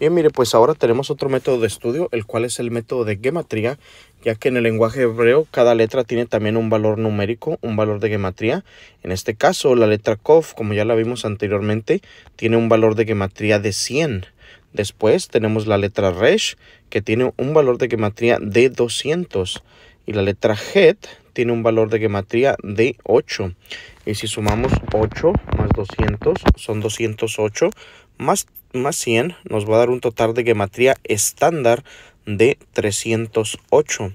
Bien, mire, pues ahora tenemos otro método de estudio, el cual es el método de gematría, ya que en el lenguaje hebreo cada letra tiene también un valor numérico, un valor de gematría. En este caso, la letra Kof, como ya la vimos anteriormente, tiene un valor de gematría de 100. Después tenemos la letra Resh, que tiene un valor de gematría de 200. Y la letra Het tiene un valor de gematría de 8. Y si sumamos 8 más 200, son 208, más más 100 nos va a dar un total de gematría estándar de 308.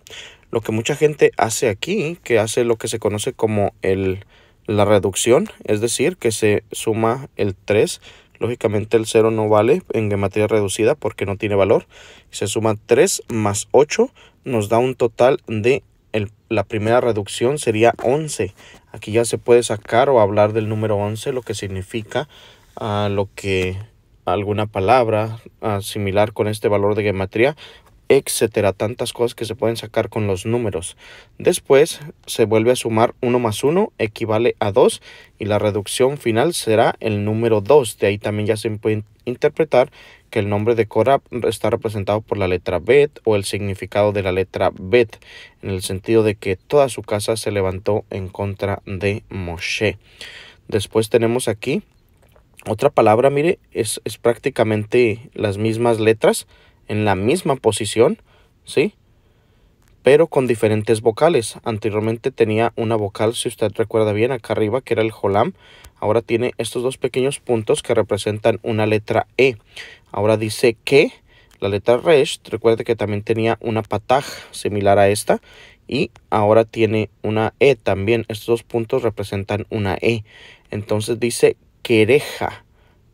Lo que mucha gente hace aquí, que hace lo que se conoce como el, la reducción, es decir, que se suma el 3. Lógicamente el 0 no vale en gematría reducida porque no tiene valor. Se suma 3 más 8, nos da un total de la primera reducción sería 11. Aquí ya se puede sacar o hablar del número 11, lo que significa a ah, lo que alguna palabra ah, similar con este valor de gematría, etcétera, tantas cosas que se pueden sacar con los números. Después se vuelve a sumar 1 más 1 equivale a 2 y la reducción final será el número 2. De ahí también ya se puede interpretar que el nombre de Korab está representado por la letra Bet o el significado de la letra Bet, en el sentido de que toda su casa se levantó en contra de Moshe. Después tenemos aquí otra palabra, mire, es, prácticamente las mismas letras en la misma posición, ¿sí? Pero con diferentes vocales. Anteriormente tenía una vocal, si usted recuerda bien, acá arriba, que era el jolam. Ahora tiene estos dos pequeños puntos que representan una letra E. Ahora dice que la letra resh, recuerde que también tenía una pataj similar a esta. Y ahora tiene una E también. Estos dos puntos representan una E. Entonces dice quereja,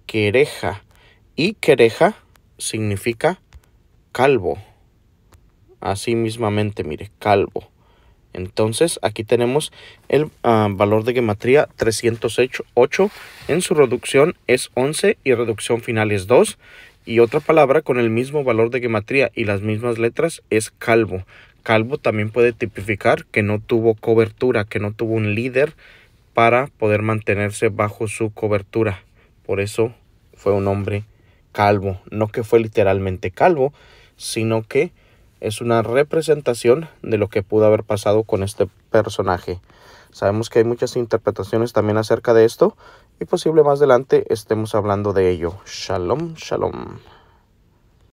quereja. Y quereja significa calvo. Así mismamente, mire, calvo. Entonces aquí tenemos el ah, valor de gematría 308. En su reducción es 11 y reducción final es 2. Y otra palabra con el mismo valor de gematría y las mismas letras es calvo. Calvo también puede tipificar que no tuvo cobertura, que no tuvo un líder para poder mantenerse bajo su cobertura. Por eso fue un hombre calvo. No que fue literalmente calvo, sino que es una representación de lo que pudo haber pasado con este personaje. Sabemos que hay muchas interpretaciones también acerca de esto y posible más adelante estemos hablando de ello. Shalom, shalom.